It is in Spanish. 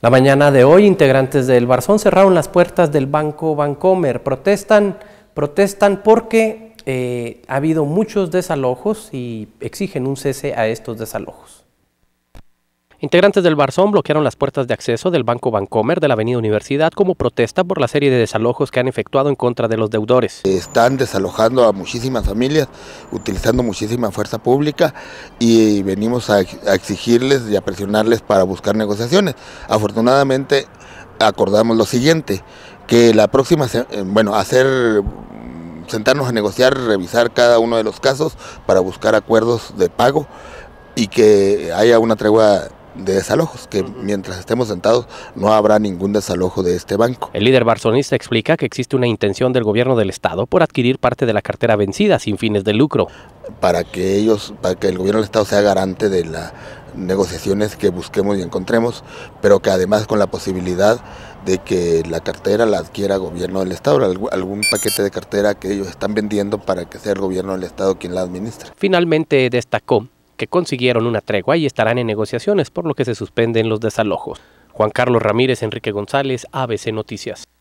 La mañana de hoy, integrantes del Barzón cerraron las puertas del Banco Bancomer. Protestan, protestan porque eh, ha habido muchos desalojos y exigen un cese a estos desalojos. Integrantes del Barzón bloquearon las puertas de acceso del Banco Bancomer de la Avenida Universidad como protesta por la serie de desalojos que han efectuado en contra de los deudores. Están desalojando a muchísimas familias, utilizando muchísima fuerza pública y venimos a exigirles y a presionarles para buscar negociaciones. Afortunadamente acordamos lo siguiente, que la próxima, eh, bueno, hacer sentarnos a negociar, revisar cada uno de los casos para buscar acuerdos de pago y que haya una tregua de desalojos, que mientras estemos sentados no habrá ningún desalojo de este banco. El líder barzonista explica que existe una intención del gobierno del estado por adquirir parte de la cartera vencida sin fines de lucro. Para que ellos, para que el gobierno del estado sea garante de las negociaciones que busquemos y encontremos, pero que además con la posibilidad de que la cartera la adquiera el gobierno del Estado, algún paquete de cartera que ellos están vendiendo para que sea el gobierno del Estado quien la administre. Finalmente destacó que consiguieron una tregua y estarán en negociaciones, por lo que se suspenden los desalojos. Juan Carlos Ramírez, Enrique González, ABC Noticias.